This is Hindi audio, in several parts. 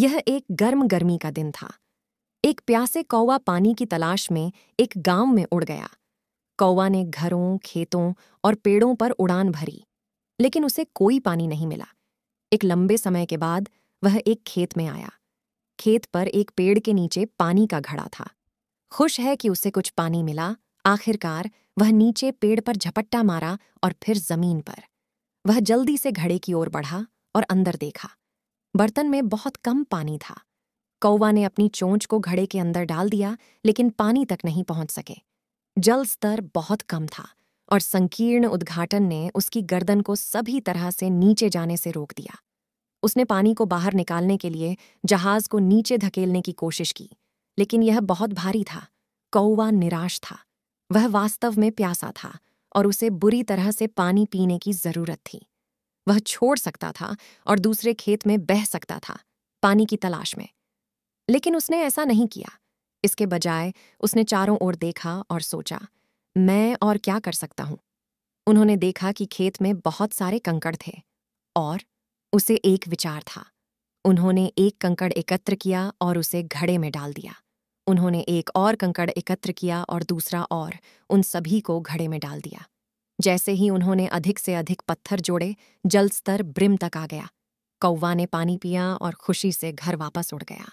यह एक गर्म गर्मी का दिन था एक प्यासे कौवा पानी की तलाश में एक गांव में उड़ गया कौवा ने घरों खेतों और पेड़ों पर उड़ान भरी लेकिन उसे कोई पानी नहीं मिला एक लंबे समय के बाद वह एक खेत में आया खेत पर एक पेड़ के नीचे पानी का घड़ा था खुश है कि उसे कुछ पानी मिला आखिरकार वह नीचे पेड़ पर झपट्टा मारा और फिर जमीन पर वह जल्दी से घड़े की ओर बढ़ा और अंदर देखा बर्तन में बहुत कम पानी था कौवा ने अपनी चोंच को घड़े के अंदर डाल दिया लेकिन पानी तक नहीं पहुंच सके जल स्तर बहुत कम था और संकीर्ण उद्घाटन ने उसकी गर्दन को सभी तरह से नीचे जाने से रोक दिया उसने पानी को बाहर निकालने के लिए जहाज को नीचे धकेलने की कोशिश की लेकिन यह बहुत भारी था कौवा निराश था वह वास्तव में प्यासा था और उसे बुरी तरह से पानी पीने की जरूरत थी वह छोड़ सकता था और दूसरे खेत में बह सकता था पानी की तलाश में लेकिन उसने ऐसा नहीं किया इसके बजाय उसने चारों ओर देखा और सोचा मैं और क्या कर सकता हूं उन्होंने देखा कि खेत में बहुत सारे कंकड़ थे और उसे एक विचार था उन्होंने एक कंकड़ एकत्र किया और उसे घड़े में डाल दिया उन्होंने एक और कंकड़ एकत्र किया और दूसरा और उन सभी को घड़े में डाल दिया जैसे ही उन्होंने अधिक से अधिक पत्थर जोड़े जल स्तर ब्रिम तक आ गया कौवा ने पानी पिया और खुशी से घर वापस उड़ गया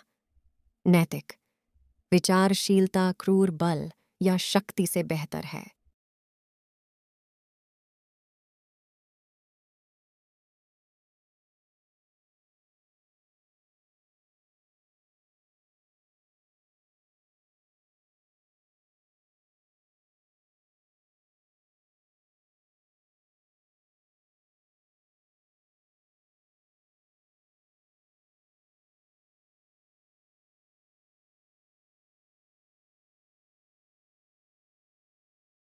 नैतिक विचारशीलता क्रूर बल या शक्ति से बेहतर है